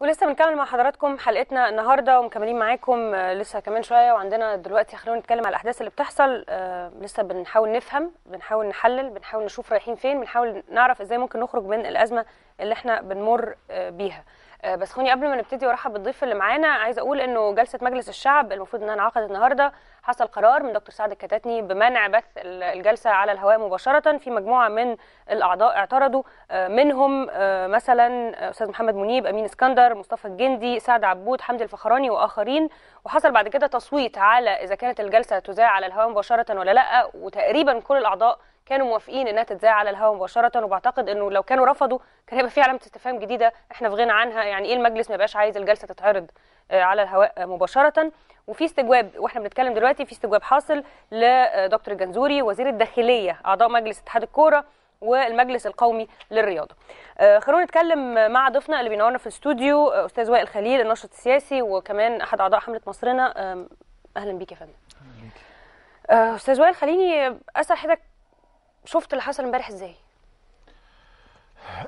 ولسه بنكمل مع حضراتكم حلقتنا النهارده ومكملين معاكم آه، لسه كمان شويه وعندنا دلوقتي خلونا نتكلم على الاحداث اللي بتحصل آه، لسه بنحاول نفهم بنحاول نحلل بنحاول نشوف رايحين فين بنحاول نعرف ازاي ممكن نخرج من الازمه اللي احنا بنمر آه، بيها آه، بس خوني قبل ما نبتدي وارحب بالضيف اللي معانا عايزه اقول انه جلسه مجلس الشعب المفروض انها انعقدت النهارده حصل قرار من دكتور سعد الكتاتني بمنع بث الجلسه على الهواء مباشره في مجموعه من الاعضاء اعترضوا آه، منهم آه، مثلا استاذ محمد منيب امين اسكندر مصطفى الجندي سعد عبود حمدي الفخراني واخرين وحصل بعد كده تصويت على اذا كانت الجلسه تذاع على الهواء مباشره ولا لا وتقريبا كل الاعضاء كانوا موافقين انها تتذاع على الهواء مباشره وبعتقد انه لو كانوا رفضوا كان هيبقى في علامه استفهام جديده احنا في غنى عنها يعني ايه المجلس ما يبقاش عايز الجلسه تتعرض آه، على الهواء آه، مباشره وفي استجواب واحنا بنتكلم دلوقتي في استجواب حاصل لدكتور الجنزوري وزير الداخليه اعضاء مجلس اتحاد الكوره والمجلس القومي للرياضه. آه، خلونا نتكلم مع ضيفنا اللي بينورنا في الاستوديو استاذ وائل خليل الناشط السياسي وكمان احد اعضاء حمله مصرنا اهلا بيك يا فندم. اهلا بيك. استاذ وائل خليني اسال حضرتك شفت اللي حصل امبارح ازاي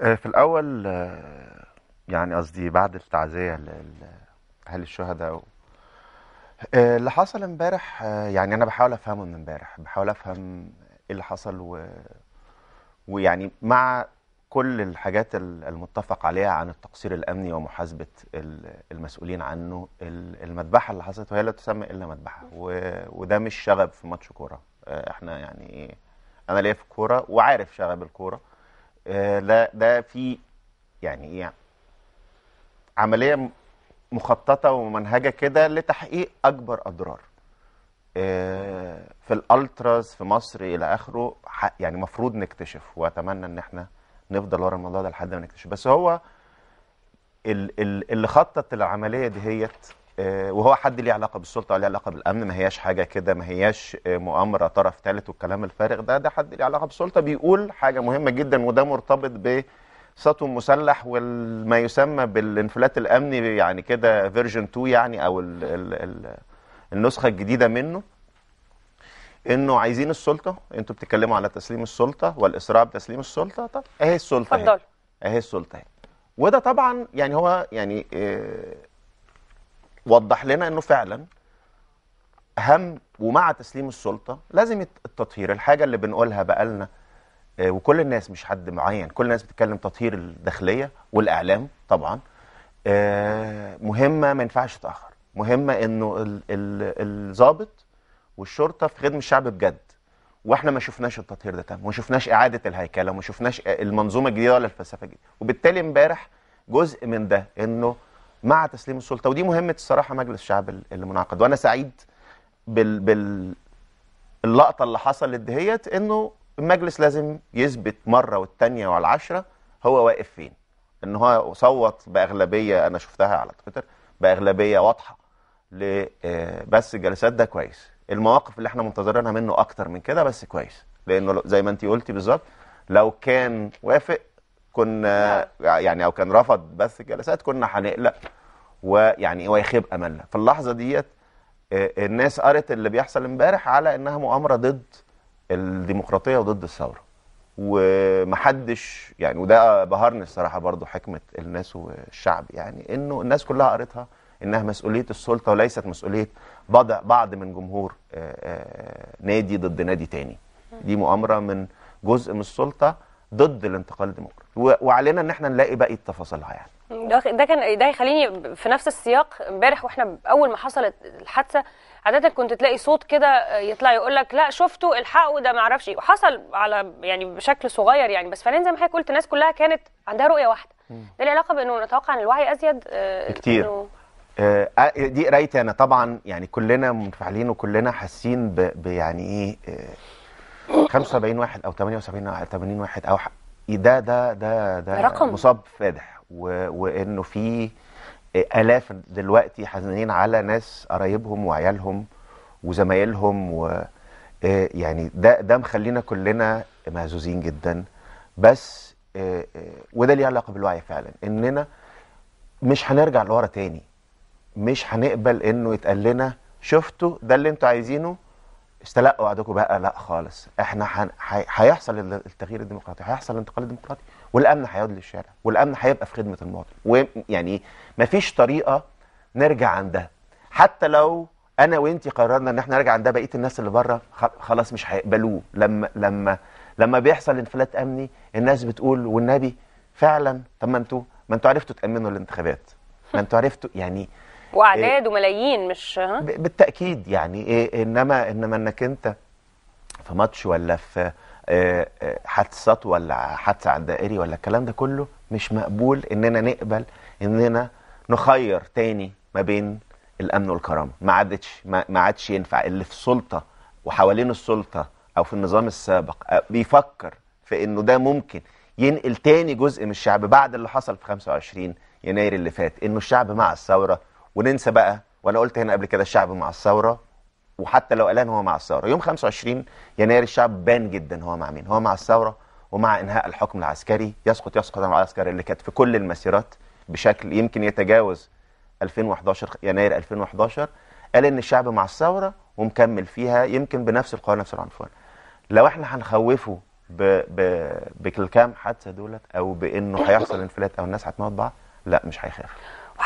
آه، في الاول آه، يعني قصدي بعد التعزيه لاهالي الشهداء آه، اللي حصل امبارح يعني انا بحاول افهمه من امبارح بحاول افهم ايه اللي حصل و... ويعني مع كل الحاجات المتفق عليها عن التقصير الامني ومحاسبه المسؤولين عنه المذبحه اللي حصلت وهي لا تسمى الا مذبحه و... وده مش شغب في ماتش كوره احنا يعني ايه انا ليا في الكوره وعارف شغب الكوره ده آه، ده في يعني ايه عمليه مخططه ومنهجه كده لتحقيق اكبر اضرار آه، في الالتراز في مصر الى اخره يعني مفروض نكتشف واتمنى ان احنا نفضل ورا الموضوع ده لحد ما نكتشف بس هو اللي خطط العمليه هيت آه، وهو حد ليه علاقه بالسلطه وليه علاقه بالامن ما هياش حاجه كده ما هياش آه، مؤامره طرف ثالث والكلام الفارغ ده ده حد ليه علاقه بالسلطه بيقول حاجه مهمه جدا وده مرتبط ب سطو مسلح وما يسمى بالانفلات الامني يعني كده فيرجن 2 يعني او الـ الـ الـ النسخه الجديده منه انه عايزين السلطه انتوا بتتكلموا على تسليم السلطه والاسراع بتسليم السلطه طب اهي السلطه اهي اهي السلطه اهي وده طبعا يعني هو يعني إيه وضح لنا انه فعلا هم ومع تسليم السلطه لازم التطهير الحاجه اللي بنقولها بقالنا آه، وكل الناس مش حد معين كل الناس بتتكلم تطهير الداخليه والاعلام طبعا آه، مهمه ما ينفعش تتاخر مهمه انه الضابط والشرطه في خدمه الشعب بجد واحنا ما شفناش التطهير ده تم وما شفناش اعاده الهيكله وما شفناش آه، المنظومه الجديده ولا الفلسفه الجديده وبالتالي امبارح جزء من ده انه مع تسليم السلطه ودي مهمه الصراحه مجلس الشعب اللي منعقد وانا سعيد بال بال اللقطه اللي حصلت دهيت انه المجلس لازم يثبت مره والثانيه والعشره هو واقف فين ان هو صوت باغلبيه انا شفتها على تويتر باغلبيه واضحه ل آه، بس الجلسات ده كويس المواقف اللي احنا منتظرينها منه اكتر من كده بس كويس لانه زي ما انت قلتي بالظبط لو كان وافق كنا يعني او كان رفض بس الجلسات كنا هنقلق ويعني ويخيب املنا في اللحظه ديت آه، الناس قرت اللي بيحصل امبارح على انها مؤامره ضد الديمقراطيه وضد الثوره ومحدش يعني وده بهرني الصراحه برضو حكمه الناس والشعب يعني انه الناس كلها قرتها انها مسؤوليه السلطه وليست مسؤوليه بعض من جمهور آه، آه، نادي ضد نادي تاني دي مؤامره من جزء من السلطه ضد الانتقال الديمقراطي وعلينا ان احنا نلاقي باقي تفاصيلها يعني ده كان ده هيخليني في نفس السياق امبارح واحنا اول ما حصلت الحادثه عاده كنت تلاقي صوت كده آه، يطلع يقول لك لا شفتوا الحقوا ده ما اعرفش ايه وحصل على يعني بشكل صغير يعني بس فعليا زي ما حضرتك قلت الناس كلها كانت عندها رؤيه واحده ده له علاقه بانه نتوقع ان الوعي ازيد آه كتير آه،, آه دي قرايتي انا طبعا يعني كلنا منفعلين وكلنا حاسين يعني ايه آه 75 واحد او 78 واحد 80 واحد او ده ده ده ده رقم مصاب فادح و... وانه في الاف دلوقتي حزينين على ناس قرايبهم وعيالهم وزمايلهم و آه، يعني ده ده مخلينا كلنا مهزوزين جدا بس آه، آه، وده ليه علاقه بالوعي فعلا اننا مش هنرجع لورا تاني مش هنقبل انه يتقال لنا شفتوا ده اللي انتوا عايزينه استلقوا وعدكم بقى لا خالص احنا هيحصل التغيير الديمقراطي هيحصل الانتقال الديمقراطي والامن هيعود للشارع والامن هيبقى في خدمه المواطن ويعني مفيش طريقه نرجع عندها حتى لو انا وانت قررنا ان احنا نرجع عندها بقيه الناس اللي بره خلاص مش هيقبلوه لما لما لما بيحصل انفلات امني الناس بتقول والنبي فعلا طب ما انتوا ما انتوا عرفتوا تامنوا الانتخابات ما انتوا عرفتوا يعني واعداد وملايين مش ها؟ بالتاكيد يعني إيه انما انما انك انت في ماتش ولا في آه، آه، حادثات ولا حادثه على الدائري ولا الكلام ده كله مش مقبول اننا نقبل اننا نخير تاني ما بين الامن والكرامه ما عادش ما عادش ينفع اللي في سلطه وحوالين السلطه او في النظام السابق آه، بيفكر في انه ده ممكن ينقل تاني جزء من الشعب بعد اللي حصل في 25 يناير اللي فات انه الشعب مع الثوره وننسى بقى وانا قلت هنا قبل كده الشعب مع الثوره وحتى لو قالان هو مع الثوره يوم 25 يناير الشعب بان جدا هو مع مين هو مع الثوره ومع انهاء الحكم العسكري يسقط يسقط العسكري اللي كانت في كل المسيرات بشكل يمكن يتجاوز 2011 يناير 2011 قال ان الشعب مع الثوره ومكمل فيها يمكن بنفس القوه نفس العنفوان لو احنا هنخوفه ب... ب... حادثه دولت او بانه هيحصل انفلات او الناس هتموت بعض لا مش هيخاف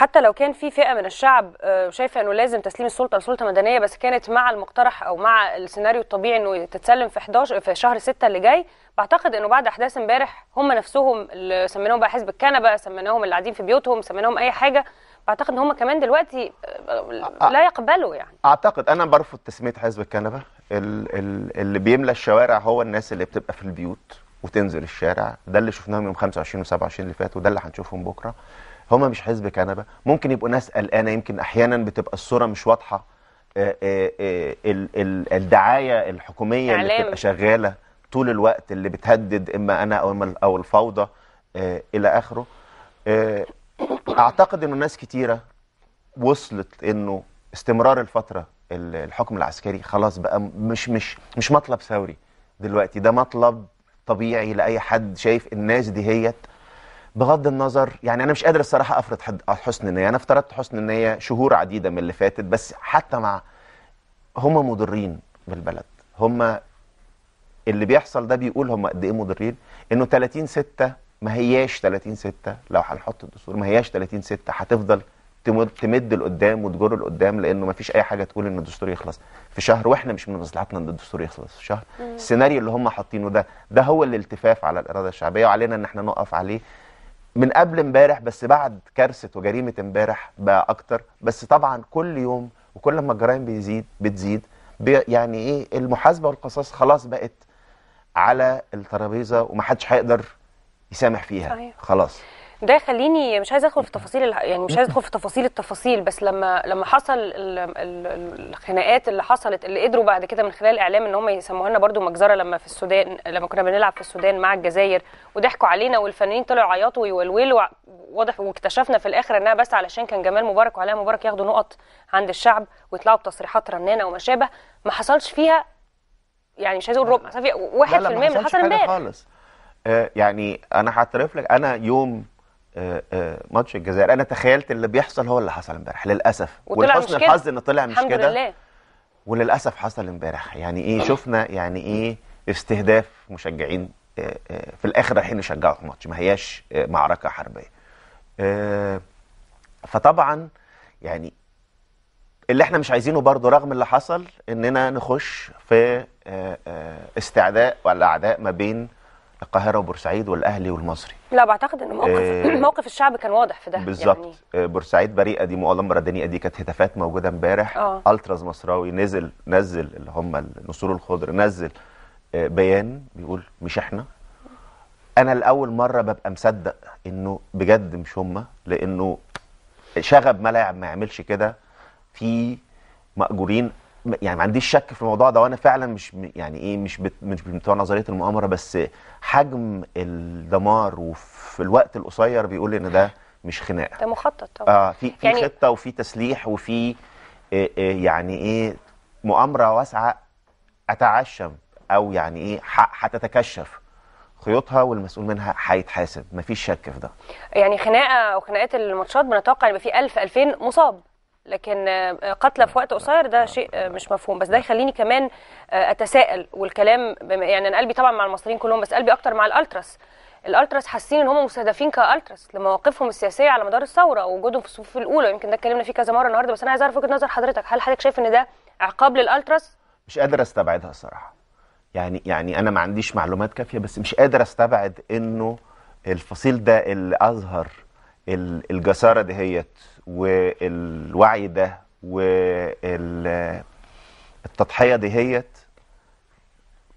حتى لو كان في فئه من الشعب آه، شايفه انه لازم تسليم السلطه لسلطه مدنيه بس كانت مع المقترح او مع السيناريو الطبيعي انه تتسلم في 11 في شهر 6 اللي جاي بعتقد انه بعد احداث امبارح هم نفسهم اللي سميناهم بقى حزب الكنبه سميناهم اللي قاعدين في بيوتهم سميناهم اي حاجه بعتقد ان هم كمان دلوقتي آه، لا يقبلوا يعني اعتقد انا برفض تسميه حزب الكنبه اللي بيملى الشوارع هو الناس اللي بتبقى في البيوت وتنزل الشارع ده اللي شفناهم يوم 25 و27 اللي فات وده اللي هنشوفهم بكره هم مش حزب كنبه ممكن يبقوا ناس قلقانه يمكن احيانا بتبقى الصوره مش واضحه آه، آه، آه، الدعايه الحكوميه اللي بتبقى شغاله طول الوقت اللي بتهدد اما انا او اما او الفوضى الى اخره اعتقد انه ناس كتيره وصلت انه استمرار الفتره الحكم العسكري خلاص بقى مش مش مش مطلب ثوري دلوقتي ده مطلب طبيعي لاي حد شايف الناس دي هيت بغض النظر يعني انا مش قادر الصراحه افرض حسن النيه انا افترضت حسن النيه شهور عديده من اللي فاتت بس حتى مع هم مضرين بالبلد هم اللي بيحصل ده بيقول هم قد ايه مضرين انه 30 6 ما هياش 30 6 لو هنحط الدستور ما هياش 30 6 هتفضل تمد لقدام وتجر لقدام لانه ما فيش اي حاجه تقول ان الدستور يخلص في شهر واحنا مش من مصلحتنا ان الدستور يخلص في شهر السيناريو اللي هم حاطينه ده ده هو الالتفاف على الاراده الشعبيه وعلينا ان احنا نقف عليه من قبل امبارح بس بعد كارثه وجريمه امبارح بقى اكتر بس طبعا كل يوم وكل ما الجرائم بيزيد بتزيد بي يعني ايه المحاسبه والقصاص خلاص بقت على الترابيزه ومحدش هيقدر يسامح فيها خلاص ده يخليني مش عايز ادخل في تفاصيل يعني مش عايز ادخل في تفاصيل التفاصيل بس لما لما حصل الخناقات اللي حصلت اللي قدروا بعد كده من خلال الاعلام ان هم يسموها لنا برده مجزره لما في السودان لما كنا بنلعب في السودان مع الجزائر وضحكوا علينا والفنانين طلعوا يعيطوا ويولولوا واضح واكتشفنا في الاخر انها بس علشان كان جمال مبارك وعلاء مبارك ياخدوا نقط عند الشعب ويطلعوا بتصريحات رنانه وما شابه ما حصلش فيها يعني مش عايز اقول ربع 1% من حصلش حصل امبارح خالص آه يعني انا هعترف لك انا يوم آه، آه، ماتش الجزائر انا تخيلت اللي بيحصل هو اللي حصل امبارح للاسف ولحسن الحظ ان طلع مش كده وللاسف حصل امبارح يعني ايه شفنا يعني ايه استهداف مشجعين آه، في الاخر رايحين يشجعوا في ماتش ما هياش معركه حربيه فطبعا يعني اللي احنا مش عايزينه برضه رغم اللي حصل اننا نخش في استعداء ولا اعداء ما بين القاهره وبورسعيد والاهلي والمصري لا بعتقد ان موقف آه، موقف الشعب كان واضح في ده بالظبط يعني. آه بورسعيد بريئه دي مؤامره دنيئه دي كانت هتافات موجوده امبارح آه. التراز مصراوي نزل نزل اللي هم النسور الخضر نزل آه، بيان بيقول مش احنا انا لاول مره ببقى مصدق انه بجد مش هم لانه شغب ملاعب ما يعملش كده في ماجورين يعني ما عنديش شك في الموضوع ده وانا فعلا مش يعني ايه مش بت مش بتوع نظريه المؤامره بس حجم الدمار وفي الوقت القصير بيقول ان ده مش خناقه ده مخطط طبعا اه في في يعني خطه وفي تسليح وفي آه، آه، يعني ايه مؤامره واسعه اتعشم او يعني ايه هتتكشف خيوطها والمسؤول منها هيتحاسب مفيش شك في ده يعني خناقه او خناقات الماتشات بنتوقع يبقى في 1000 2000 مصاب لكن آه، قتلى في وقت قصير ده شيء آه، مش مفهوم بس ده يخليني كمان آه، اتساءل والكلام يعني انا قلبي طبعا مع المصريين كلهم بس قلبي اكتر مع الالتراس الالتراس حاسين ان هم مستهدفين كالتراس لمواقفهم السياسيه على مدار الثوره ووجودهم في الصفوف الاولى يمكن ده اتكلمنا فيه كذا مره النهارده بس انا عايز اعرف وجهه نظر حضرتك هل حضرتك شايف ان ده عقاب للالتراس مش قادر استبعدها الصراحه يعني يعني انا ما عنديش معلومات كافيه بس مش قادر استبعد انه الفصيل ده اللي اظهر الجساره دهيت والوعي ده والتضحية دهيت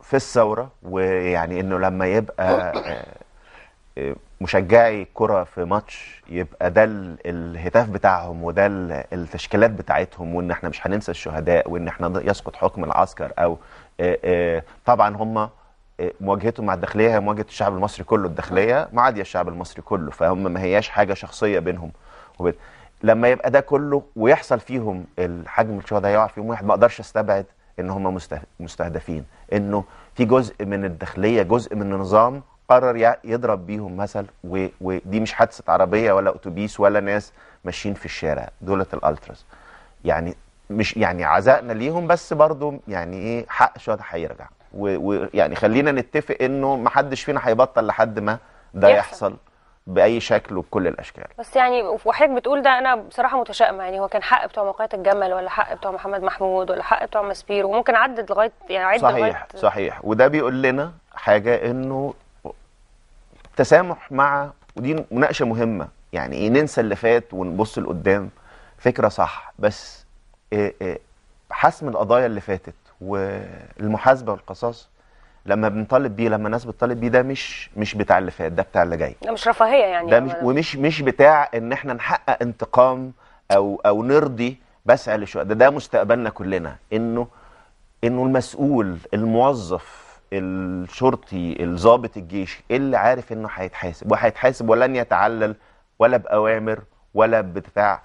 في الثورة ويعني انه لما يبقى آه، مشجعي الكرة في ماتش يبقى ده الهتاف بتاعهم وده التشكيلات بتاعتهم وان احنا مش هننسى الشهداء وان احنا يسقط حكم العسكر او آه، آه، طبعا هم مواجهتهم مع الداخليه هي مواجهه الشعب المصري كله الداخليه معاديه الشعب المصري كله فهم ما هياش حاجه شخصيه بينهم وبين لما يبقى ده كله ويحصل فيهم الحجم الشهداء يقع فيهم واحد ما اقدرش استبعد ان هم مستهدفين انه في جزء من الداخليه جزء من النظام قرر يضرب بيهم مثل ودي مش حادثه عربيه ولا اتوبيس ولا ناس ماشيين في الشارع دولة الالتراس يعني مش يعني عزائنا ليهم بس برضو يعني ايه حق الشهداء هيرجع ويعني خلينا نتفق انه ما حدش فينا هيبطل لحد ما ده يحصل. باي شكل وبكل الاشكال بس يعني وحضرتك بتقول ده انا بصراحه متشائمه يعني هو كان حق بتوع مقاطع الجمل ولا حق بتوع محمد محمود ولا حق بتوع مسبير وممكن عدد لغايه يعني عد صحيح لغايه صحيح وده بيقول لنا حاجه انه التسامح مع ودي مناقشه مهمه يعني ايه ننسى اللي فات ونبص لقدام فكره صح بس إيه، إيه، حسم القضايا اللي فاتت والمحاسبه والقصاص لما بنطالب بيه لما الناس بتطالب بيه ده مش مش بتاع اللي فات ده بتاع اللي جاي ده مش رفاهيه يعني ده يعني مش ومش مش بتاع ان احنا نحقق انتقام او او نرضي بسعى شو ده, ده مستقبلنا كلنا انه انه المسؤول الموظف الشرطي الضابط الجيش اللي عارف انه هيتحاسب وهيتحاسب ولن يتعلل ولا باوامر ولا بدفاع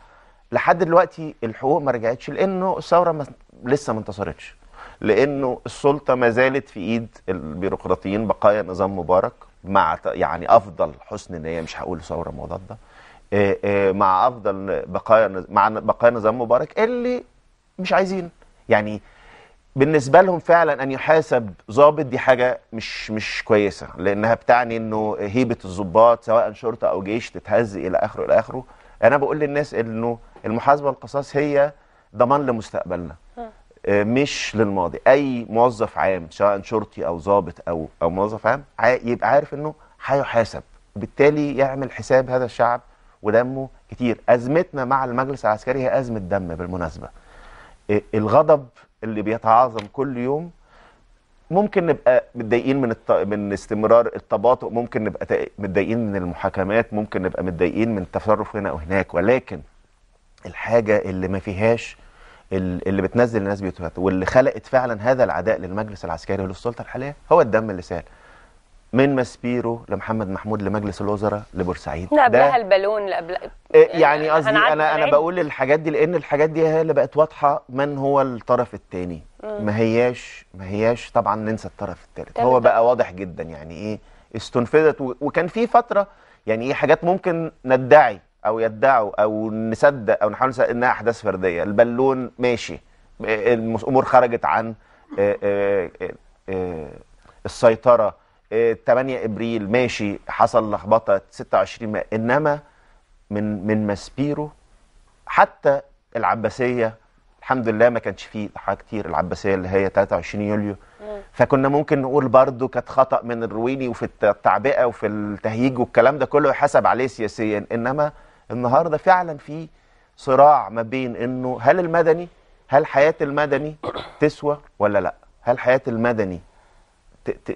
لحد دلوقتي الحقوق ما رجعتش لانه الثوره لسه ما انتصرتش لانه السلطه ما زالت في ايد البيروقراطيين بقايا نظام مبارك مع يعني افضل حسن نيه مش هقول ثوره مضاده آه، آه، مع افضل بقايا مع بقايا نظام مبارك اللي مش عايزين يعني بالنسبه لهم فعلا ان يحاسب ضابط دي حاجه مش مش كويسه لانها بتعني انه هيبه الضباط سواء شرطه او جيش تتهز الى اخره الى اخره انا بقول للناس انه المحاسبه والقصاص هي ضمان لمستقبلنا آه، مش للماضي اي موظف عام سواء شرطي او ضابط او او موظف عام يبقى عارف انه هيحاسب وبالتالي يعمل حساب هذا الشعب ودمه كتير ازمتنا مع المجلس العسكري هي ازمه دم بالمناسبه آه، الغضب اللي بيتعاظم كل يوم ممكن نبقى متضايقين من الت... من استمرار التباطؤ ممكن نبقى متضايقين من المحاكمات ممكن نبقى متضايقين من التصرف هنا وهناك ولكن الحاجه اللي ما فيهاش اللي بتنزل الناس بيوتها واللي خلقت فعلا هذا العداء للمجلس العسكري وللسلطه الحاليه هو الدم اللي سال من ماسبيرو لمحمد محمود لمجلس الوزراء لبورسعيد لا قبلها البالون قبلها آه، يعني آه، قصدي انا انا, أنا بقول الحاجات دي لان الحاجات دي هي اللي بقت واضحه من هو الطرف الثاني ما هياش ما هياش طبعا ننسى الطرف الثالث هو بقى واضح جدا يعني ايه استنفذت وكان في فتره يعني ايه حاجات ممكن ندعي او يدعوا او نصدق او نحاول نصدق انها احداث فرديه البالون ماشي الامور خرجت عن آه، آه، آه، السيطره 8 ابريل ماشي حصل لخبطه 26 ما انما من من ماسبيرو حتى العباسيه الحمد لله ما كانش فيه حاجه كتير العباسيه اللي هي 23 يوليو فكنا ممكن نقول برضو كانت خطا من الرويني وفي التعبئه وفي التهيج والكلام ده كله يحاسب عليه سياسيا انما النهارده فعلا في صراع ما بين انه هل المدني هل حياه المدني تسوى ولا لا هل حياه المدني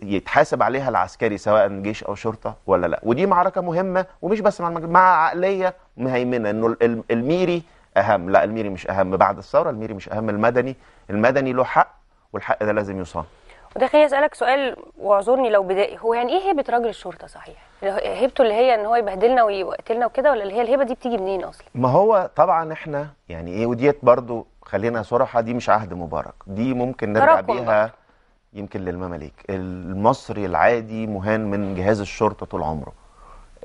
يتحاسب عليها العسكري سواء جيش او شرطه ولا لا ودي معركه مهمه ومش بس مع مع عقليه مهيمنه انه الميري اهم لا الميري مش اهم بعد الثوره الميري مش اهم المدني المدني له حق والحق ده لازم يصان ده خليني اسالك سؤال واعذرني لو بدائي هو يعني ايه هيبه راجل الشرطه صحيح هيبته اللي هي ان هو يبهدلنا ويقتلنا وكده ولا اللي هي الهبه دي بتيجي منين اصلا ما هو طبعا احنا يعني ايه وديت برضو خلينا صراحه دي مش عهد مبارك دي ممكن نرجع بيها يمكن للمماليك المصري العادي مهان من جهاز الشرطه طول عمره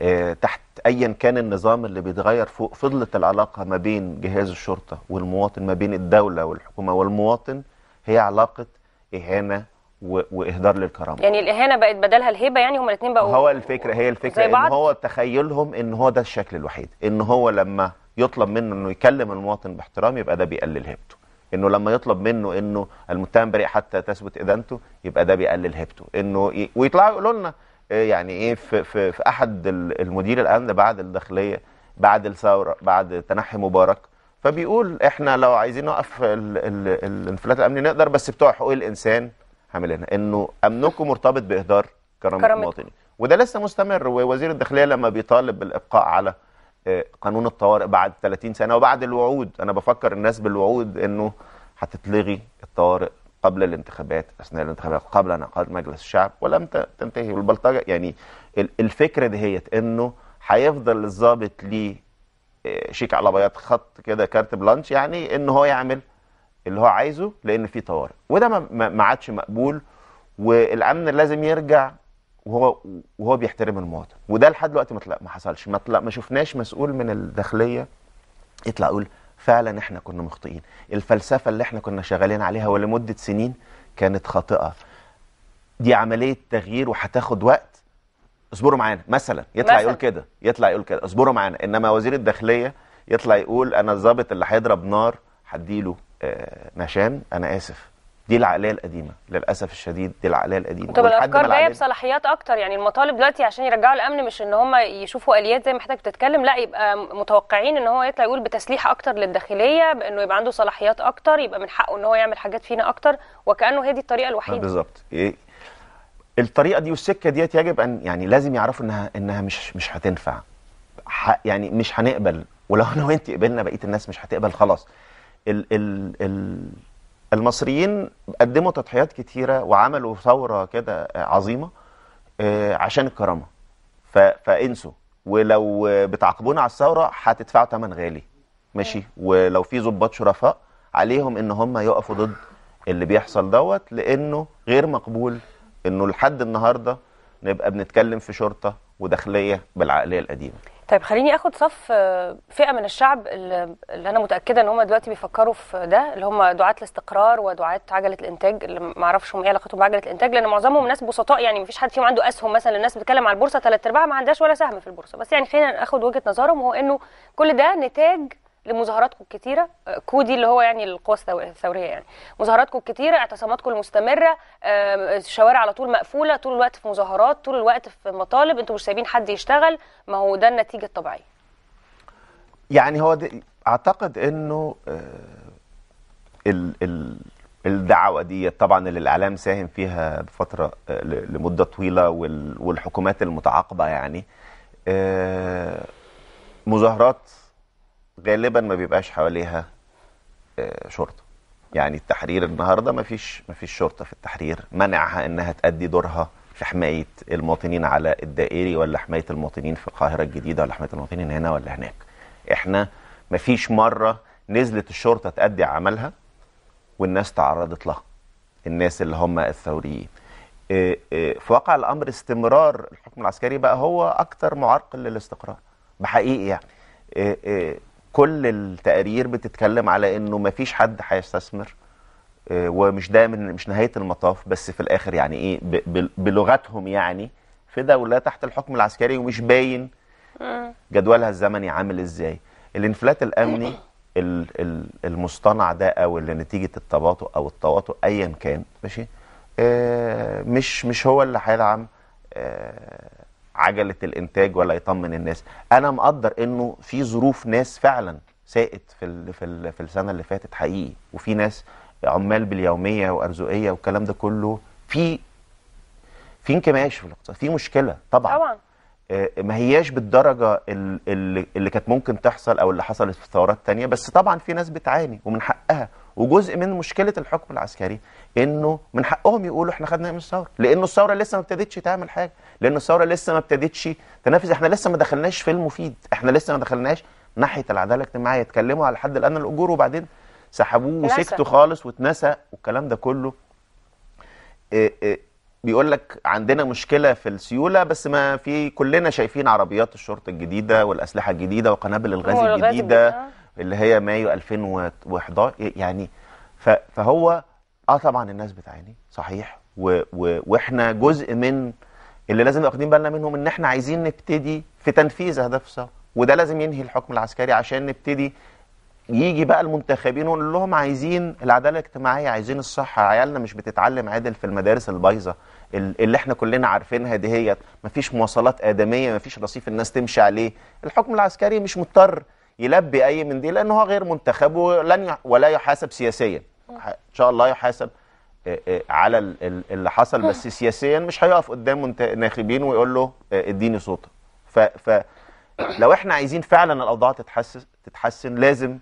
آه، تحت ايا كان النظام اللي بيتغير فوق فضلت العلاقه ما بين جهاز الشرطه والمواطن ما بين الدوله والحكومه والمواطن هي علاقه اهانه واهدار للكرامه يعني الاهانه بقت بدلها الهيبه يعني هما الاثنين بقوا هو الفكره هي الفكره ان هو تخيلهم ان هو ده الشكل الوحيد ان هو لما يطلب منه انه يكلم المواطن باحترام يبقى ده بيقلل هيبته انه لما يطلب منه انه المتهم بريء حتى تثبت ادانته يبقى ده بيقلل هيبته انه ي... ويطلعوا يقولوا لنا آه، يعني ايه في, في, في احد المدير الامن بعد الداخليه بعد الثوره بعد تنحي مبارك فبيقول احنا لو عايزين نوقف الانفلات الامني نقدر بس بتوع حقوق الانسان هعملها انه امنكم مرتبط باهدار كرامه المواطنين وده لسه مستمر ووزير الداخليه لما بيطالب بالابقاء على آه، قانون الطوارئ بعد 30 سنه وبعد الوعود انا بفكر الناس بالوعود انه هتتلغي الطوارئ قبل الانتخابات اثناء الانتخابات قبل انعقاد مجلس الشعب ولم تنتهي والبلطجه يعني الفكره دهيت انه هيفضل الظابط ليه آه، شيك على بياض خط كده كارت بلانش يعني ان هو يعمل اللي هو عايزه لان في طوارئ وده ما عادش مقبول والامن لازم يرجع وهو وهو بيحترم المواطن وده لحد دلوقتي ما ما حصلش ما ما شفناش مسؤول من الداخليه يطلع يقول فعلا احنا كنا مخطئين الفلسفه اللي احنا كنا شغالين عليها ولمده سنين كانت خاطئه دي عمليه تغيير وهتاخد وقت اصبروا معانا مثلا يطلع مثلاً. يقول كده يطلع يقول كده اصبروا معانا انما وزير الداخليه يطلع يقول انا الظابط اللي هيضرب نار هديله آه، نشان انا اسف دي العقليه القديمه للاسف الشديد دي العقليه القديمه طب الافكار جايه بصلاحيات اكتر يعني المطالب دلوقتي عشان يرجعوا الامن مش ان هم يشوفوا اليات زي ما حضرتك بتتكلم لا يبقى متوقعين ان هو يطلع يقول بتسليح اكتر للداخليه بانه يبقى عنده صلاحيات اكتر يبقى من حقه ان هو يعمل حاجات فينا اكتر وكانه هي دي الطريقه الوحيده بالظبط إيه؟ الطريقه دي والسكه ديت يجب ان يعني لازم يعرفوا انها انها مش مش هتنفع يعني مش هنقبل ولو انا وانت قبلنا بقيه الناس مش هتقبل خلاص ال ال ال المصريين قدموا تضحيات كتيره وعملوا ثوره كده عظيمه آه، عشان الكرامه فانسوا ولو بتعاقبونا على الثوره هتدفعوا ثمن غالي ماشي أيوة. ولو في ضباط شرفاء عليهم ان هم يقفوا ضد اللي بيحصل دوت لانه غير مقبول انه لحد النهارده نبقى بنتكلم في شرطه وداخليه بالعقليه القديمه طيب خليني اخد صف آه، فئه من الشعب اللي انا متاكده ان هم دلوقتي بيفكروا في ده اللي هم دعاه الاستقرار ودعاه عجله الانتاج اللي ما اعرفش هم ايه علاقتهم بعجله الانتاج لان معظمهم ناس بسطاء يعني ما فيش حد فيهم عنده اسهم مثلا الناس بتتكلم على البورصه ثلاث ارباعها ما عندهاش ولا سهم في البورصه بس يعني خلينا ناخد وجهه نظرهم هو انه كل ده نتاج لمظاهراتكم الكتيره آه، كودي اللي هو يعني القوى الثوريه يعني مظاهراتكم الكتيره اعتصاماتكم المستمره الشوارع على طول مقفوله طول الوقت في مظاهرات طول الوقت في مطالب انتوا مش سايبين حد يشتغل ما هو ده النتيجه الطبيعيه يعني هو ده اعتقد انه آه، ال ال الدعوة دي طبعا اللي الإعلام ساهم فيها بفترة آه، لمدة طويلة والحكومات المتعاقبة يعني مظاهرات غالبا ما بيبقاش حواليها آه، شرطه يعني التحرير النهارده ما فيش ما فيش شرطه في التحرير منعها انها تأدي دورها في حمايه المواطنين على الدائري ولا حمايه المواطنين في القاهره الجديده ولا حمايه المواطنين هنا ولا هناك احنا ما فيش مره نزلت الشرطه تأدي عملها والناس تعرضت لها الناس اللي هم الثوريين آه، آه، في واقع الامر استمرار الحكم العسكري بقى هو اكتر معرقل للاستقرار بحقيقي يعني كل التقارير بتتكلم على انه ما فيش حد هيستثمر آه، ومش ده مش نهايه المطاف بس في الاخر يعني ايه بلغتهم يعني في دوله تحت الحكم العسكري ومش باين آه. جدولها الزمني عامل ازاي الانفلات الامني المصطنع ده او اللي نتيجه التباطؤ او التواطؤ ايا كان ماشي آه، مش مش هو اللي هيدعم عجله الانتاج ولا يطمن الناس انا مقدر انه في ظروف ناس فعلا سائت في الـ في, الـ في السنه اللي فاتت حقيقي وفي ناس عمال باليوميه وارزقيه والكلام ده كله في في انكماش في الاقتصاد في مشكله طبعا طبعا آه، ما هياش بالدرجه اللي, اللي كانت ممكن تحصل او اللي حصلت في ثورات تانية بس طبعا في ناس بتعاني ومن حقها وجزء من مشكله الحكم العسكري انه من حقهم يقولوا احنا خدنا من الثوره لانه الثوره لسه ما ابتدتش تعمل حاجه لان الثوره لسه ما ابتدتش تنافس احنا لسه ما دخلناش في المفيد احنا لسه ما دخلناش ناحيه العداله الاجتماعيه اتكلموا على الحد الادنى للاجور وبعدين سحبوه وسكتوا خالص واتنسى والكلام ده كله آه، آه، بيقول لك عندنا مشكله في السيوله بس ما في كلنا شايفين عربيات الشرطه الجديده والاسلحه الجديده وقنابل الغاز الجديده آه. اللي هي مايو 2011 يعني فهو اه طبعا الناس بتعاني صحيح واحنا جزء من اللي لازم واخدين بالنا منهم ان احنا عايزين نبتدي في تنفيذ اهداف الثوره وده لازم ينهي الحكم العسكري عشان نبتدي يجي بقى المنتخبين ونقول لهم عايزين العداله الاجتماعيه عايزين الصحه عيالنا مش بتتعلم عدل في المدارس البايظه اللي احنا كلنا عارفينها دهيت مفيش مواصلات ادميه مفيش رصيف الناس تمشي عليه الحكم العسكري مش مضطر يلبي اي من دي لانه هو غير منتخب ولن ولا يحاسب سياسيا ان شاء الله يحاسب آه، آه، على اللي حصل بس سياسيا مش هيقف قدام ناخبين ويقول له آه، اديني صوتك ف لو احنا عايزين فعلا الاوضاع تتحسن تتحسن لازم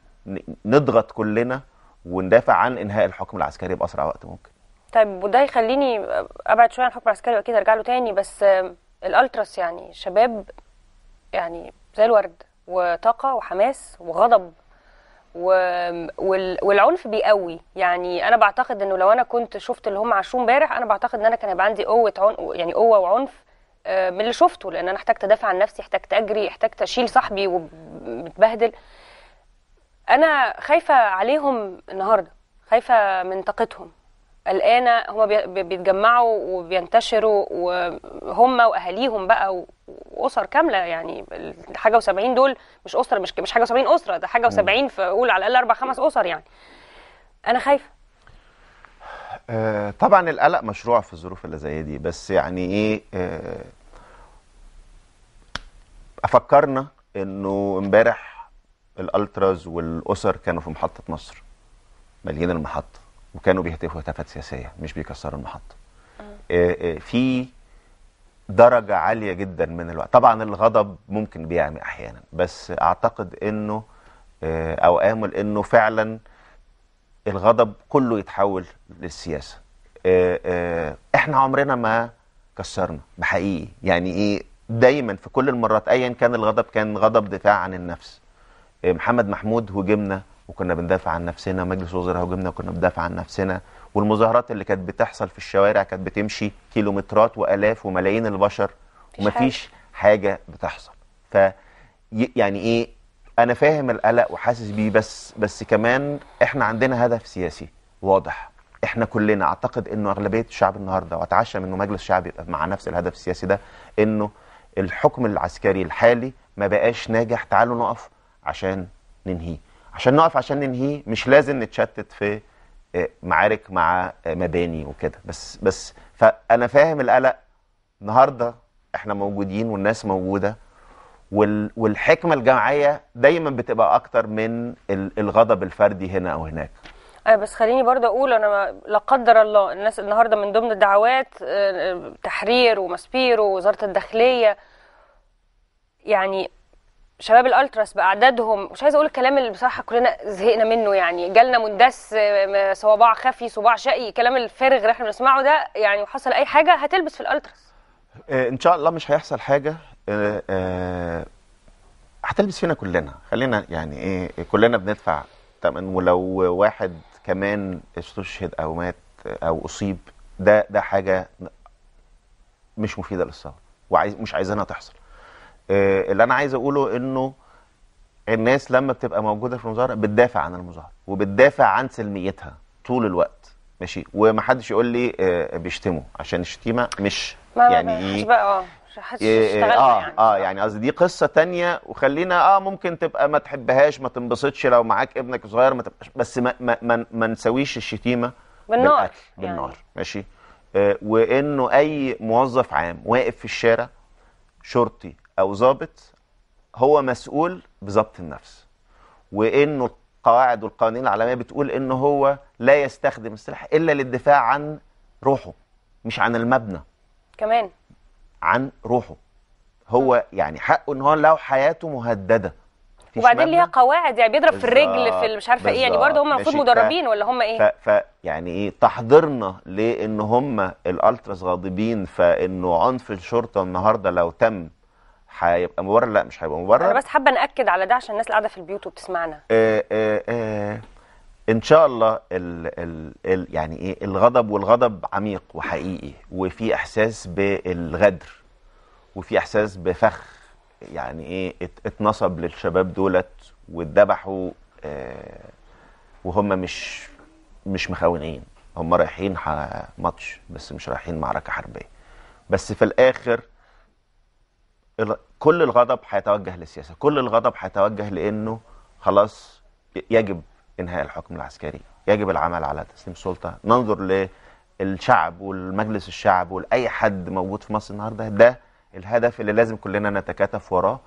نضغط كلنا وندافع عن انهاء الحكم العسكري باسرع وقت ممكن طيب وده يخليني ابعد شويه عن الحكم العسكري واكيد ارجع له تاني بس الالتراس يعني شباب يعني زي الورد وطاقه وحماس وغضب والعنف بيقوي يعني انا بعتقد انه لو انا كنت شفت اللي هم عاشوه امبارح انا بعتقد ان انا كان هيبقى عندي قوه عنف يعني قوه وعنف آه، من اللي شفته لان انا احتجت ادافع عن نفسي احتجت اجري احتجت اشيل صاحبي ومتبهدل انا خايفه عليهم النهارده خايفه من طاقتهم قلقانه هما بيتجمعوا وبينتشروا وهم واهاليهم بقى واسر كامله يعني حاجه و70 دول مش اسره مش مش حاجه و70 اسره ده حاجه و70 فقول على الاقل اربع خمس اسر يعني انا خايفه آه، طبعا القلق مشروع في الظروف اللي زي دي بس يعني ايه آه، افكرنا انه امبارح الالتراز والاسر كانوا في محطه مصر مالين المحطه وكانوا بيهتفوا هتافات سياسيه مش بيكسروا المحطه آه. آه، آه، في درجه عاليه جدا من الوقت طبعا الغضب ممكن بيعمي احيانا بس اعتقد انه او امل انه فعلا الغضب كله يتحول للسياسه احنا عمرنا ما كسرنا بحقيقي يعني ايه دايما في كل المرات ايا كان الغضب كان غضب دفاع عن النفس محمد محمود هجمنا وكنا بندافع عن نفسنا مجلس وزراء هجمنا وكنا بندافع عن نفسنا والمظاهرات اللي كانت بتحصل في الشوارع كانت بتمشي كيلومترات والاف وملايين البشر ومفيش حاجه بتحصل ف يعني ايه انا فاهم القلق وحاسس بيه بس بس كمان احنا عندنا هدف سياسي واضح احنا كلنا اعتقد انه اغلبيه الشعب النهارده واتعشى انه مجلس شعب يبقى مع نفس الهدف السياسي ده انه الحكم العسكري الحالي ما بقاش ناجح تعالوا نقف عشان ننهيه عشان نقف عشان ننهيه مش لازم نتشتت في آه، معارك مع آه، مباني وكده بس بس فانا فاهم القلق النهارده احنا موجودين والناس موجوده والحكمه الجماعيه دايما بتبقى اكتر من الغضب الفردي هنا او هناك آه، بس خليني برضه اقول انا لا قدر الله الناس النهارده من ضمن الدعوات تحرير ومسبير ووزاره الداخليه يعني شباب الالتراس باعدادهم مش عايز اقول الكلام اللي بصراحه كلنا زهقنا منه يعني جالنا مندس آه، آه، صباع خفي صباع شقي الكلام الفارغ اللي احنا بنسمعه ده يعني وحصل اي حاجه هتلبس في الالتراس آه، ان شاء الله مش هيحصل حاجه هتلبس فينا كلنا خلينا يعني ايه كلنا بندفع تمن ولو واحد كمان استشهد او مات او اصيب ده ده حاجه مش مفيده للثوره وعايز مش عايزينها تحصل آه، اللي انا عايز اقوله انه الناس لما بتبقى موجوده في المظاهره بتدافع عن المظاهره وبتدافع عن سلميتها طول الوقت ماشي ومحدش يقول لي آه، بيشتموا عشان الشتيمه مش ما يعني اه، ايه بقى إيه اه يعني. اه يعني قصدي دي قصه تانية وخلينا اه ممكن تبقى ما تحبهاش ما تنبسطش لو معاك ابنك صغير ما تبقاش بس ما ما ما, ما نسويش الشتيمه بالنار بالأكل. يعني. بالنار ماشي آه وانه اي موظف عام واقف في الشارع شرطي او ضابط هو مسؤول بضبط النفس وانه القواعد والقوانين العالميه بتقول ان هو لا يستخدم السلاح الا للدفاع عن روحه مش عن المبنى كمان عن روحه هو يعني حقه ان هو لو حياته مهدده وبعدين ليها قواعد يعني بيضرب في الرجل في مش عارفه ايه يعني برضه هم المفروض مدربين ولا هم ايه ف, يعني ايه تحضيرنا لان هم الالتراس غاضبين فانه عنف الشرطه النهارده لو تم هيبقى مبرر لا مش هيبقى مبرر انا بس حابه ناكد على ده عشان الناس اللي قاعده في البيوت وبتسمعنا آه آه آه ان شاء الله ال ال الـ يعني ايه الغضب والغضب عميق وحقيقي وفي احساس بالغدر وفي احساس بفخ يعني ايه اتنصب للشباب دولت واتذبحوا آه وهم مش مش مخونين هم رايحين ماتش بس مش رايحين معركه حربيه بس في الاخر كل الغضب هيتوجه للسياسه كل الغضب هيتوجه لانه خلاص يجب انهاء الحكم العسكري يجب العمل على تسليم السلطه ننظر للشعب والمجلس الشعب ولاي حد موجود في مصر النهارده ده الهدف اللي لازم كلنا نتكاتف وراه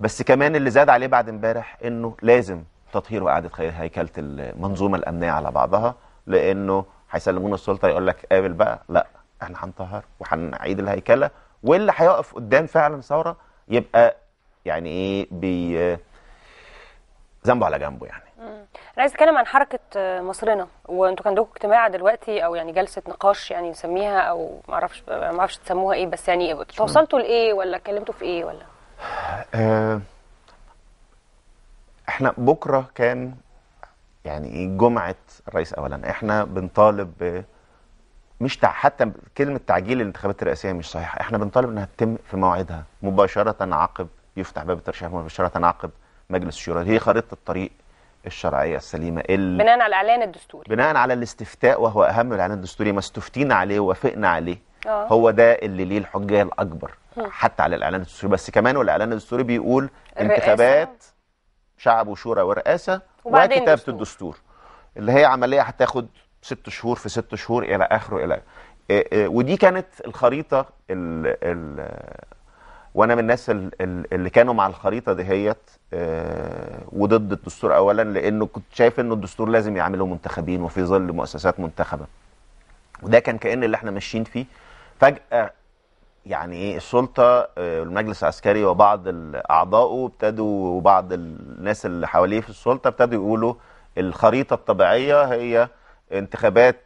بس كمان اللي زاد عليه بعد امبارح انه لازم تطهير واعاده هيكله المنظومه الامنيه على بعضها لانه هيسلمونا السلطه يقول لك قابل بقى لا احنا هنطهر وهنعيد الهيكله واللي هيقف قدام فعلا ثوره يبقى يعني ايه بي ذنبه على جنبه يعني انا عايز اتكلم عن حركه مصرنا وانتوا كان عندكم اجتماع دلوقتي او يعني جلسه نقاش يعني نسميها او ما اعرفش ما اعرفش تسموها ايه بس يعني توصلتوا لايه ولا اتكلمتوا في ايه ولا آه، احنا بكره كان يعني ايه جمعه الرئيس اولا احنا بنطالب مش تع... حتى كلمه تعجيل الانتخابات الرئاسيه مش صحيحه احنا بنطالب انها تتم في موعدها مباشره عقب يفتح باب الترشيح مباشره عقب مجلس الشورى هي خريطه الطريق الشرعيه السليمه ال... بناء على الاعلان الدستوري بناء على الاستفتاء وهو اهم الاعلان الدستوري ما استفتينا عليه ووافقنا عليه أوه. هو ده اللي ليه الحجه الاكبر م. حتى على الاعلان الدستوري بس كمان والاعلان الدستوري بيقول انتخابات شعب وشورى ورئاسه وكتابه الدستور. الدستور اللي هي عمليه هتاخد ست شهور في ست شهور الى اخره الى آه، آه، ودي كانت الخريطه ال ال وانا من الناس اللي كانوا مع الخريطه دهيت آه، وضد الدستور اولا لانه كنت شايف انه الدستور لازم يعمله منتخبين وفي ظل مؤسسات منتخبه وده كان كان اللي احنا ماشيين فيه فجاه يعني ايه السلطه المجلس العسكري وبعض اعضائه ابتدوا وبعض الناس اللي حواليه في السلطه ابتدوا يقولوا الخريطه الطبيعيه هي انتخابات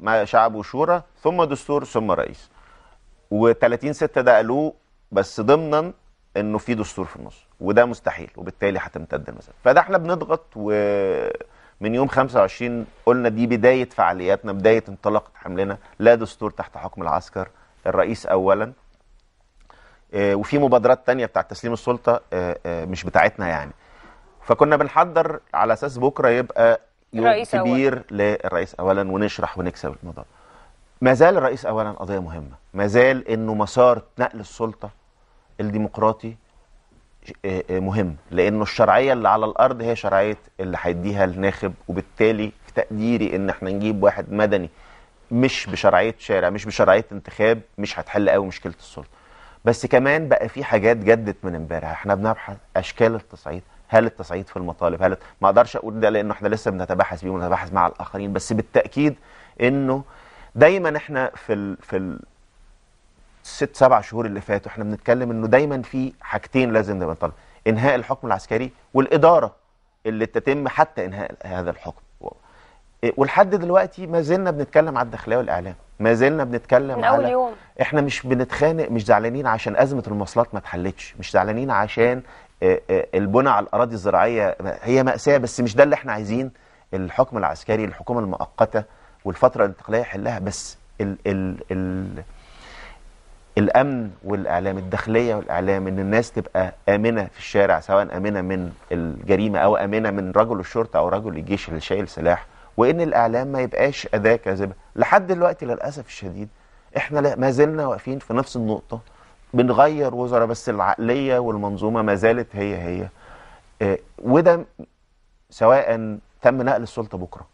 مع شعب وشورى ثم دستور ثم رئيس و30 6 ده قالوه بس ضمنا انه في دستور في النص وده مستحيل وبالتالي هتمتد المسافه فده احنا بنضغط ومن يوم 25 قلنا دي بدايه فعالياتنا بدايه انطلاقه حملنا لا دستور تحت حكم العسكر الرئيس اولا آه، وفي مبادرات تانية بتاعت تسليم السلطة آه، آه، مش بتاعتنا يعني فكنا بنحضر على أساس بكرة يبقى يوم كبير أول. للرئيس اولا ونشرح ونكسب الموضوع ما زال الرئيس اولا قضيه مهمه ما زال انه مسار نقل السلطه الديمقراطي آه، آه، مهم لانه الشرعيه اللي على الارض هي شرعيه اللي هيديها الناخب وبالتالي في تقديري ان احنا نجيب واحد مدني مش بشرعيه شارع مش بشرعيه انتخاب مش هتحل قوي مشكله السلطه بس كمان بقى في حاجات جدت من امبارح احنا بنبحث اشكال التصعيد هل التصعيد في المطالب هل ما اقدرش اقول ده لانه احنا لسه بنتباحث بيه ونتباحث مع الاخرين بس بالتاكيد انه دايما احنا في ال... في ال... ست سبع شهور اللي فاتوا احنا بنتكلم انه دايما في حاجتين لازم نبقى نطالب انهاء الحكم العسكري والاداره اللي تتم حتى انهاء هذا الحكم ولحد دلوقتي ما زلنا بنتكلم على الداخليه والاعلام ما زلنا بنتكلم من أول على يوم. احنا مش بنتخانق مش زعلانين عشان ازمه المواصلات ما اتحلتش مش زعلانين عشان آه، آه، البنى على الأراضي الزراعية هي مأساة بس مش ده اللي احنا عايزين الحكم العسكري الحكومة المؤقتة والفترة الانتقالية يحلها بس الـ الـ الـ الأمن والإعلام الداخلية والإعلام إن الناس تبقى آمنة في الشارع سواء آمنة من الجريمة أو آمنة من رجل الشرطة أو رجل الجيش اللي شايل سلاح وإن الإعلام ما يبقاش أداة كاذبة لحد دلوقتي للأسف الشديد إحنا ما زلنا واقفين في نفس النقطة بنغير وزراء بس العقليه والمنظومه ما زالت هي هي آه، وده سواء تم نقل السلطه بكره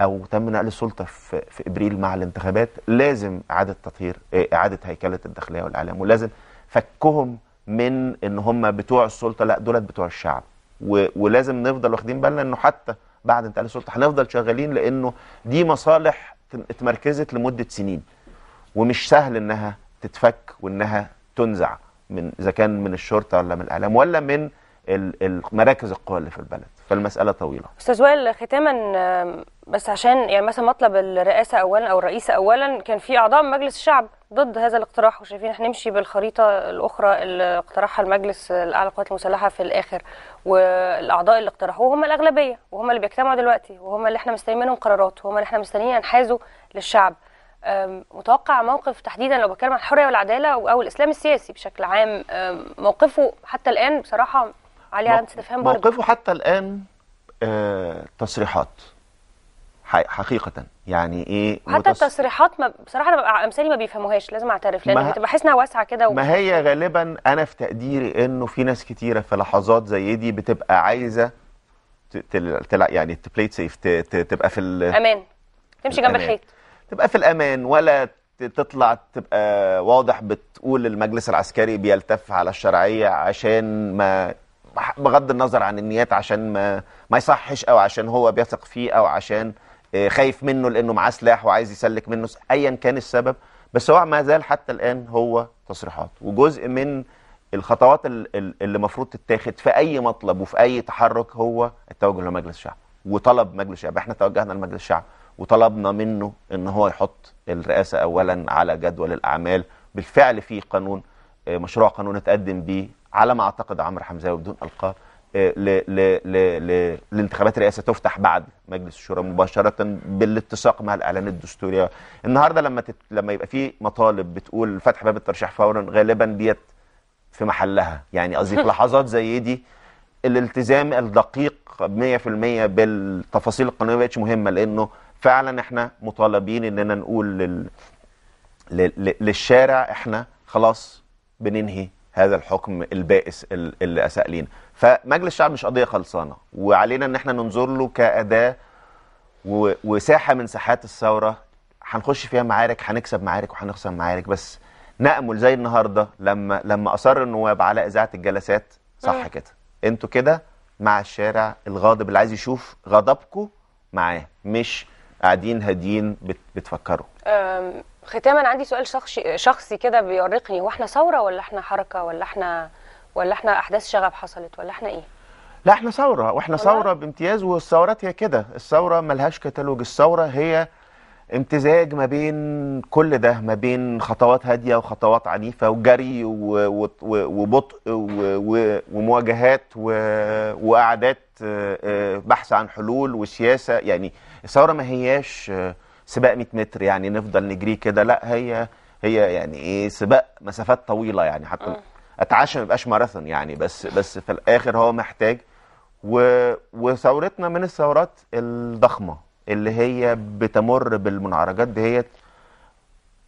او تم نقل السلطه في, ابريل مع الانتخابات لازم اعاده تطهير آه، اعاده هيكله الداخليه والاعلام ولازم فكهم من ان هم بتوع السلطه لا دولت بتوع الشعب ولازم نفضل واخدين بالنا انه حتى بعد انتقال السلطه هنفضل شغالين لانه دي مصالح اتمركزت لمده سنين ومش سهل انها تتفك وانها تنزع من اذا كان من الشرطه ولا من الاعلام ولا من مراكز القوى اللي في البلد فالمساله طويله استاذ وائل ختاما بس عشان يعني مثلا مطلب الرئاسه اولا او الرئيسه اولا كان في اعضاء مجلس الشعب ضد هذا الاقتراح وشايفين احنا نمشي بالخريطه الاخرى اللي اقترحها المجلس الاعلى للقوات المسلحه في الاخر والاعضاء اللي اقترحوه هم الاغلبيه وهم اللي بيجتمعوا دلوقتي وهم اللي احنا مستنيين منهم قرارات وهم اللي احنا مستنيين ينحازوا للشعب متوقع موقف تحديدا لو بتكلم عن الحريه والعداله او الاسلام السياسي بشكل عام موقفه حتى الان بصراحه عليه علامه استفهام برضه موقفه حتى الان آه تصريحات حقيقة يعني ايه حتى متص... التصريحات ما بصراحة انا امثالي ما بيفهموهاش لازم اعترف لان بتبقى حسنا واسعة كده و... ما هي غالبا انا في تقديري انه في ناس كتيرة في لحظات زي دي بتبقى عايزة تلع يعني تبليت سيف تبقى في ال... امان تمشي جنب الحيط تبقى في الأمان ولا تطلع تبقى واضح بتقول المجلس العسكري بيلتف على الشرعية عشان ما بغض النظر عن النيات عشان ما ما يصحش او عشان هو بيثق فيه او عشان آه، خايف منه لانه معاه سلاح وعايز يسلك منه ايا كان السبب بس هو ما زال حتى الان هو تصريحات وجزء من الخطوات اللي المفروض تتاخد في اي مطلب وفي اي تحرك هو التوجه لمجلس الشعب وطلب مجلس الشعب احنا توجهنا لمجلس الشعب وطلبنا منه ان هو يحط الرئاسه اولا على جدول الاعمال بالفعل في قانون آه، مشروع قانون اتقدم بيه على ما اعتقد عمرو حمزاوي بدون القاب آه، لانتخابات الرئاسه تفتح بعد مجلس الشورى مباشره بالاتساق مع الاعلان الدستوري النهارده لما تت... لما يبقى في مطالب بتقول فتح باب الترشيح فورا غالبا ديت في محلها يعني قصدي في لحظات زي دي الالتزام الدقيق 100% بالتفاصيل القانونيه ما بقتش مهمه لانه فعلا احنا مطالبين اننا نقول لل... لل... للشارع احنا خلاص بننهي هذا الحكم البائس اللي اساء لينا فمجلس الشعب مش قضيه خلصانه وعلينا ان احنا ننظر له كاداه و... وساحه من ساحات الثوره هنخش فيها معارك هنكسب معارك وهنخسر معارك بس نامل زي النهارده لما لما اصر النواب على اذاعه الجلسات صح كده انتوا كده مع الشارع الغاضب اللي عايز يشوف غضبكم معاه مش قاعدين هاديين بتفكروا ختاما عندي سؤال شخصي شخصي كده بيؤرقني هو احنا ثوره ولا احنا حركه ولا احنا ولا احنا احداث شغب حصلت ولا احنا ايه لا احنا ثوره واحنا ثوره بامتياز والثورات هي كده الثوره ملهاش كتالوج الثوره هي امتزاج ما بين كل ده ما بين خطوات هاديه وخطوات عنيفه وجري وبطء ومواجهات وقعدات آه، آه، بحث عن حلول وسياسه يعني الثوره ما هياش آه، سباق 100 متر يعني نفضل نجري كده لا هي هي يعني ايه سباق مسافات طويله يعني حتى اتعشى ما يبقاش ماراثون يعني بس بس في الاخر هو محتاج وثورتنا من الثورات الضخمه اللي هي بتمر بالمنعرجات دهيت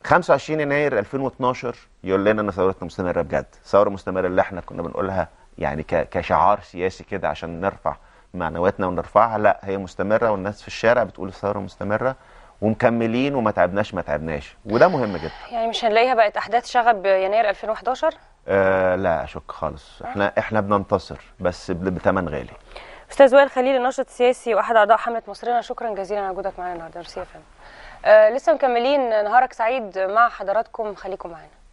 25 يناير 2012 يقول لنا ان ثورتنا مستمره بجد ثوره مستمره اللي احنا كنا بنقولها يعني كشعار سياسي كده عشان نرفع معنوياتنا ونرفعها لا هي مستمره والناس في الشارع بتقول الثوره مستمره ومكملين وما تعبناش ما تعبناش وده مهم جدا يعني مش هنلاقيها بقت احداث شغب يناير 2011 آه لا اشك خالص احنا احنا بننتصر بس بثمن غالي استاذ وائل خليل الناشط السياسي واحد اعضاء حمله مصرنا شكرا جزيلا على وجودك معانا النهارده ميرسي يا فندم آه لسه مكملين نهارك سعيد مع حضراتكم خليكم معانا